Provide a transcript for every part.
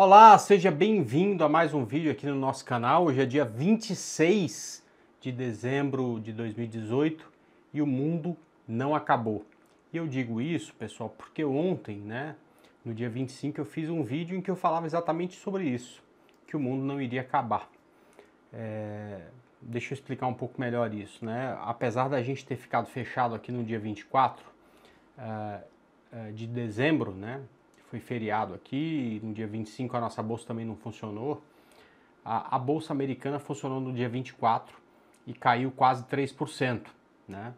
Olá, seja bem-vindo a mais um vídeo aqui no nosso canal. Hoje é dia 26 de dezembro de 2018 e o mundo não acabou. E eu digo isso, pessoal, porque ontem, né, no dia 25, eu fiz um vídeo em que eu falava exatamente sobre isso, que o mundo não iria acabar. É... Deixa eu explicar um pouco melhor isso, né? Apesar da gente ter ficado fechado aqui no dia 24 uh, uh, de dezembro, né? foi feriado aqui, no dia 25 a nossa bolsa também não funcionou. A, a bolsa americana funcionou no dia 24 e caiu quase 3%, né?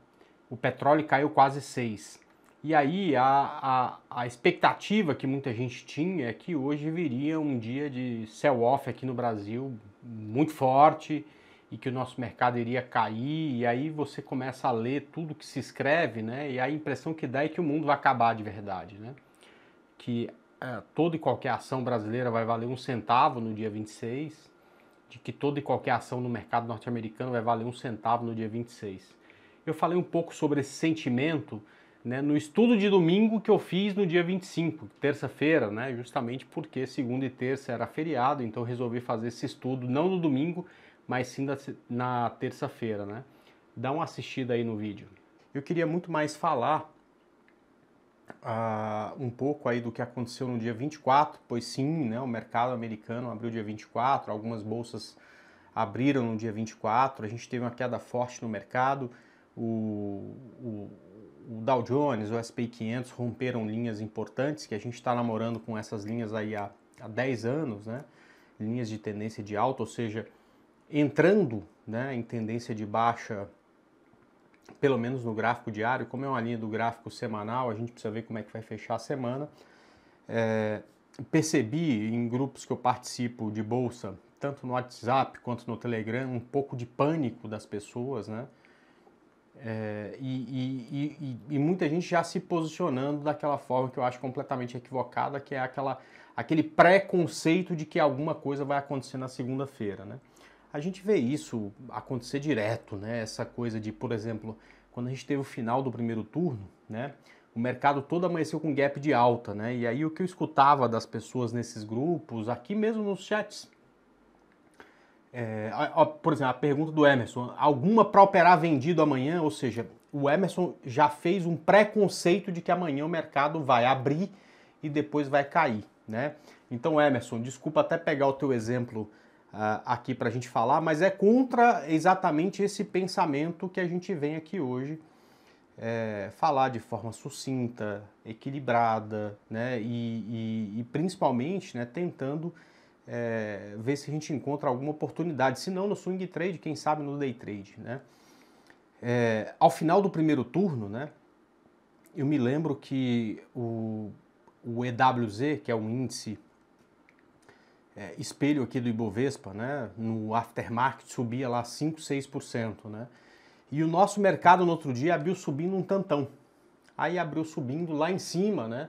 O petróleo caiu quase 6%. E aí a, a, a expectativa que muita gente tinha é que hoje viria um dia de sell-off aqui no Brasil muito forte e que o nosso mercado iria cair, e aí você começa a ler tudo que se escreve, né? E a impressão que dá é que o mundo vai acabar de verdade, né? que é, toda e qualquer ação brasileira vai valer um centavo no dia 26, de que toda e qualquer ação no mercado norte-americano vai valer um centavo no dia 26. Eu falei um pouco sobre esse sentimento né, no estudo de domingo que eu fiz no dia 25, terça-feira, né, justamente porque segunda e terça era feriado, então resolvi fazer esse estudo não no domingo, mas sim na terça-feira. Né? Dá uma assistida aí no vídeo. Eu queria muito mais falar uh, um pouco aí do que aconteceu no dia 24, pois sim, né, o mercado americano abriu dia 24, algumas bolsas abriram no dia 24, a gente teve uma queda forte no mercado, o, o, o Dow Jones, o S&P 500 romperam linhas importantes, que a gente está namorando com essas linhas aí há, há 10 anos, né, linhas de tendência de alta, ou seja, entrando né, em tendência de baixa pelo menos no gráfico diário, como é uma linha do gráfico semanal, a gente precisa ver como é que vai fechar a semana. É, percebi em grupos que eu participo de bolsa, tanto no WhatsApp quanto no Telegram, um pouco de pânico das pessoas, né? É, e, e, e, e, muita gente já se posicionando daquela forma que eu acho completamente equivocada, que é aquela, aquele preconceito de que alguma coisa vai acontecer na segunda-feira, né? A gente vê isso acontecer direto, né? Essa coisa de, por exemplo, quando a gente teve o final do primeiro turno, né? O mercado todo amanheceu com gap de alta, né? E aí o que eu escutava das pessoas nesses grupos, aqui mesmo nos chats, é, ó, por exemplo, a pergunta do Emerson: alguma para operar vendido amanhã? Ou seja, o Emerson já fez um preconceito de que amanhã o mercado vai abrir e depois vai cair, né? Então, Emerson, desculpa até pegar o teu exemplo uh, aqui para a gente falar, mas é contra exatamente esse pensamento que a gente vem aqui hoje é, falar de forma sucinta, equilibrada, né? E, e, e principalmente né, tentando é, ver se a gente encontra alguma oportunidade, se não no swing trade, quem sabe no day trade, né? É, ao final do primeiro turno, né? Eu me lembro que o, o EWZ, que é um índice é, espelho aqui do Ibovespa, né? No aftermarket subia lá 5%, 6%, né? E o nosso mercado no outro dia abriu subindo um tantão. Aí abriu subindo lá em cima, né?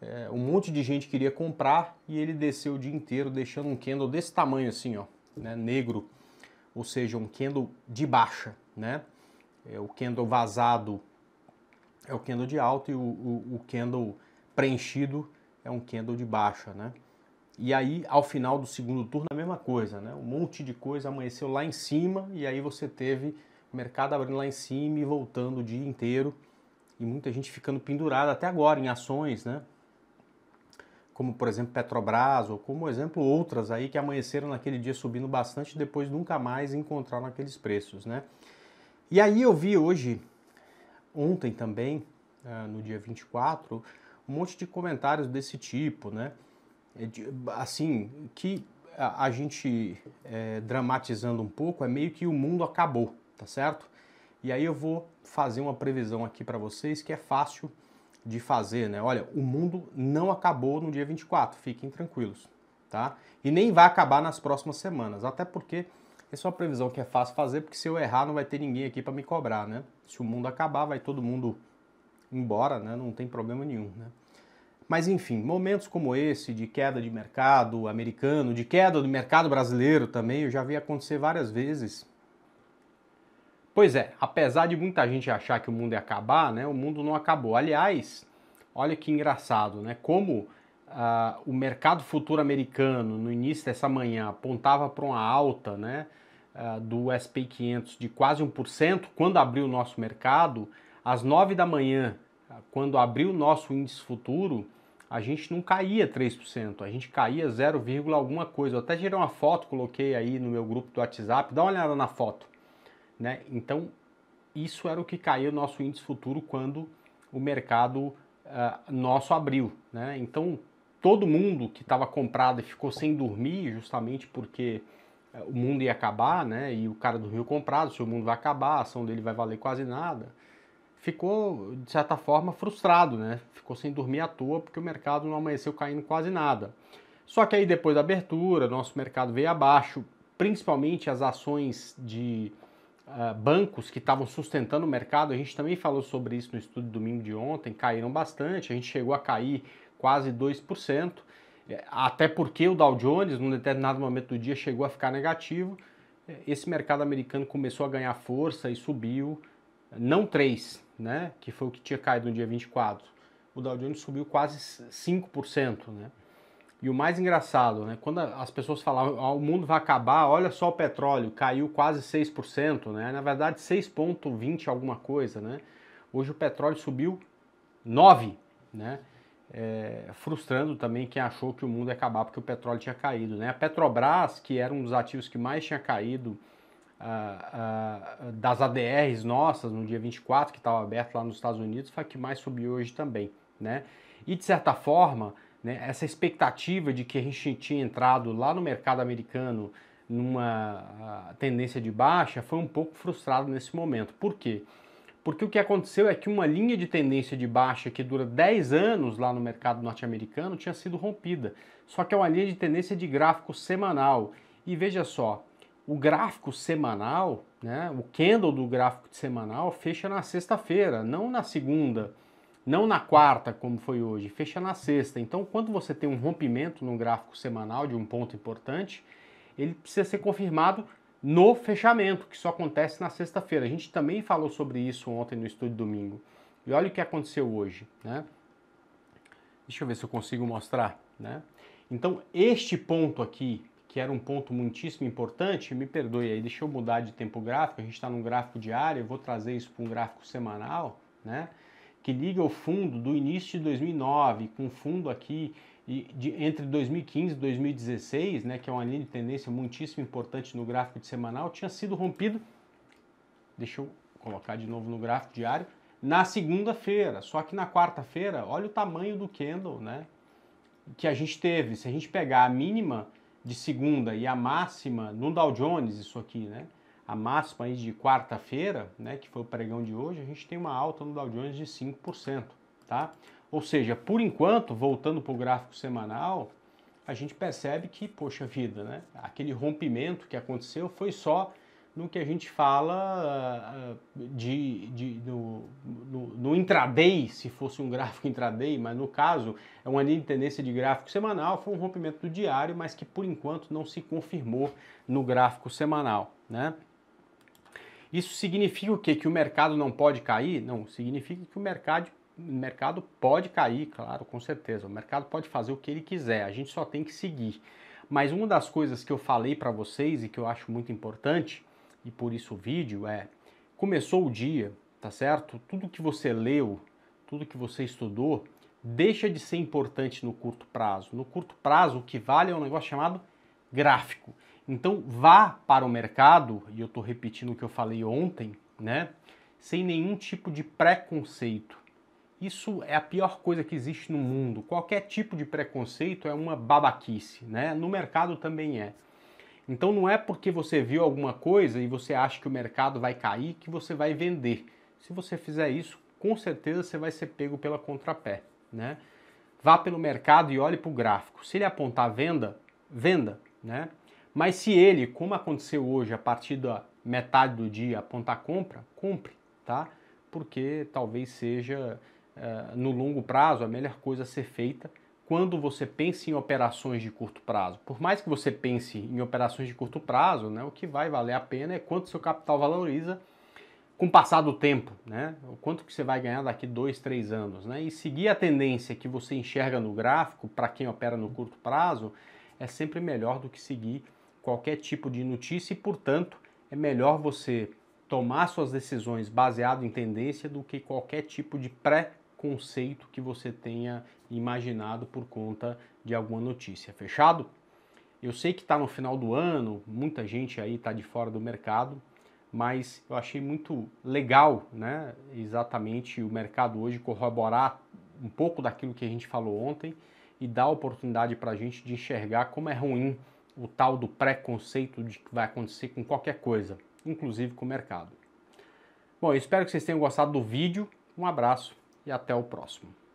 É, um monte de gente queria comprar e ele desceu o dia inteiro deixando um candle desse tamanho assim, ó, né? Negro, ou seja, um candle de baixa, né? É, o candle vazado é o candle de alta e o, o, o candle preenchido é um candle de baixa, né? E aí, ao final do segundo turno, a mesma coisa, né? Um monte de coisa amanheceu lá em cima e aí você teve o mercado abrindo lá em cima e voltando o dia inteiro e muita gente ficando pendurada até agora em ações, né? Como, por exemplo, Petrobras ou como, exemplo, outras aí que amanheceram naquele dia subindo bastante e depois nunca mais encontraram aqueles preços, né? E aí eu vi hoje, ontem também, ah, no dia 24, um monte de comentários desse tipo, né? É assim, que a gente é, dramatizando um pouco, é meio que o mundo acabou, tá certo? E aí eu vou fazer uma previsão aqui para vocês que é fácil de fazer, né? Olha, o mundo não acabou no dia 24, fiquem tranquilos, tá? E nem vai acabar nas próximas semanas, até porque essa é uma previsão que é fácil fazer, porque se eu errar não vai ter ninguém aqui para me cobrar, né? Se o mundo acabar, vai todo mundo embora, né? Não tem problema nenhum, né? Mas enfim, momentos como esse de queda de mercado americano, de queda do mercado brasileiro também, eu já vi acontecer várias vezes. Pois é, apesar de muita gente achar que o mundo ia acabar, né, o mundo não acabou. Aliás, olha que engraçado, né? Como Uh, o mercado futuro americano no início dessa manhã apontava para uma alta né, uh, do SP 500 de quase 1%, quando abriu o nosso mercado, às 9 da manhã, ah, quando abriu o nosso índice futuro, a gente não caía 3%, a gente caía 0, alguma coisa. Eu até tirei uma foto, coloquei aí no meu grupo do WhatsApp, dá uma olhada na foto. Né? Então, isso era o que caía o nosso índice futuro quando o mercado uh, nosso abriu. Né? Então, todo mundo que estava comprado e ficou sem dormir, justamente porque uh, o mundo ia acabar, né? e o cara dormiu comprado, se o mundo vai acabar, a ação dele vai valer quase nada ficou, de certa forma, frustrado, né? Ficou sem dormir à toa porque o mercado não amanheceu caindo quase nada. Só que aí depois da abertura, nosso mercado veio abaixo, principalmente as ações de uh, bancos que estavam sustentando o mercado. A gente também falou sobre isso no estudo domingo de ontem, caíram bastante, a gente chegou a cair quase 2%, eh, até porque o Dow Jones, num determinado momento do dia, chegou a ficar negativo. Eh, esse mercado americano começou a ganhar força e subiu, não 3, né, que foi o que tinha caído no dia 24, o Dow Jones subiu quase 5%, né? E o mais engraçado, né, quando as pessoas falavam ah, o mundo vai acabar, olha só o petróleo, caiu quase 6%, né? Na verdade, 6.20 alguma coisa, né? Hoje o petróleo subiu 9, né? É, frustrando também quem achou que o mundo ia acabar porque o petróleo tinha caído, né? A Petrobras, que era um dos ativos que mais tinha caído uh, uh, das ADRs nossas no dia 24, que estava aberto lá nos Estados Unidos, foi a que mais subiu hoje também. Né? E de certa forma, né, essa expectativa de que a gente tinha entrado lá no mercado americano numa tendência de baixa foi um pouco frustrada nesse momento. Por quê? Porque o que aconteceu é que uma linha de tendência de baixa que dura 10 anos lá no mercado norte-americano tinha sido rompida. Só que é uma linha de tendência de gráfico semanal. E veja só, o gráfico semanal, né, o candle do gráfico semanal fecha na sexta-feira, não na segunda, não na quarta, como foi hoje, fecha na sexta. Então, quando você tem um rompimento no gráfico semanal de um ponto importante, ele precisa ser confirmado no fechamento, que só acontece na sexta-feira. A gente também falou sobre isso ontem no estúdio domingo. E olha o que aconteceu hoje, né? Deixa eu ver se eu consigo mostrar, né? Então, este ponto aqui, que era um ponto muitíssimo importante, me perdoe aí, deixa eu mudar de tempo gráfico, a gente está num gráfico diário, eu vou trazer isso para um gráfico semanal, né? que liga o fundo do início de 2009 com o fundo aqui de, de, entre 2015 e 2016, né, que é uma linha de tendência muitíssimo importante no gráfico de semanal, tinha sido rompido, deixa eu colocar de novo no gráfico diário, na segunda-feira. Só que na quarta-feira, olha o tamanho do candle né, que a gente teve. Se a gente pegar a mínima de segunda e a máxima no Dow Jones, isso aqui, né? A máxima aí de quarta-feira, né, que foi o pregão de hoje, a gente tem uma alta no Dow Jones de 5%, tá? Ou seja, por enquanto, voltando para o gráfico semanal, a gente percebe que, poxa vida, né? Aquele rompimento que aconteceu foi só no que a gente fala ah, ah, de, de, no intraday, se fosse um gráfico intraday, mas no caso é uma linha de tendência de gráfico semanal, foi um rompimento do diário, mas que por enquanto não se confirmou no gráfico semanal, né? Isso significa o quê? Que o mercado não pode cair? Não, significa que o mercado, o mercado pode cair, claro, com certeza. O mercado pode fazer o que ele quiser, a gente só tem que seguir. Mas uma das coisas que eu falei para vocês e que eu acho muito importante, e por isso o vídeo, é: começou o dia, tá certo? Tudo que você leu, tudo que você estudou, deixa de ser importante no curto prazo. No curto prazo, o que vale é um negócio chamado gráfico. Então, vá para o mercado, e eu estou repetindo o que eu falei ontem, né? Sem nenhum tipo de preconceito. Isso é a pior coisa que existe no mundo. Qualquer tipo de preconceito é uma babaquice, né? No mercado também é. Então não é porque você viu alguma coisa e você acha que o mercado vai cair que você vai vender. Se você fizer isso, com certeza você vai ser pego pela contrapé, né? Vá pelo mercado e olhe para o gráfico. Se ele apontar venda, venda, né? Mas se ele, como aconteceu hoje, a partir da metade do dia apontar compra, compre, tá? Porque talvez seja eh, no longo prazo a melhor coisa a ser feita quando você pensa em operações de curto prazo. Por mais que você pense em operações de curto prazo, né, o que vai valer a pena é quanto seu capital valoriza com o passar do tempo, né? O quanto que você vai ganhar daqui dois, três anos, né? E seguir a tendência que você enxerga no gráfico, para quem opera no curto prazo, é sempre melhor do que seguir qualquer tipo de notícia e, portanto, é melhor você tomar suas decisões baseado em tendência do que qualquer tipo de pré-conceito que você tenha imaginado por conta de alguma notícia. Fechado? Eu sei que está no final do ano, muita gente aí está de fora do mercado, mas eu achei muito legal, né, exatamente o mercado hoje corroborar um pouco daquilo que a gente falou ontem e dar oportunidade para a gente de enxergar como é ruim o tal do preconceito de que vai acontecer com qualquer coisa, inclusive com o mercado. Bom, eu espero que vocês tenham gostado do vídeo. Um abraço e até o próximo.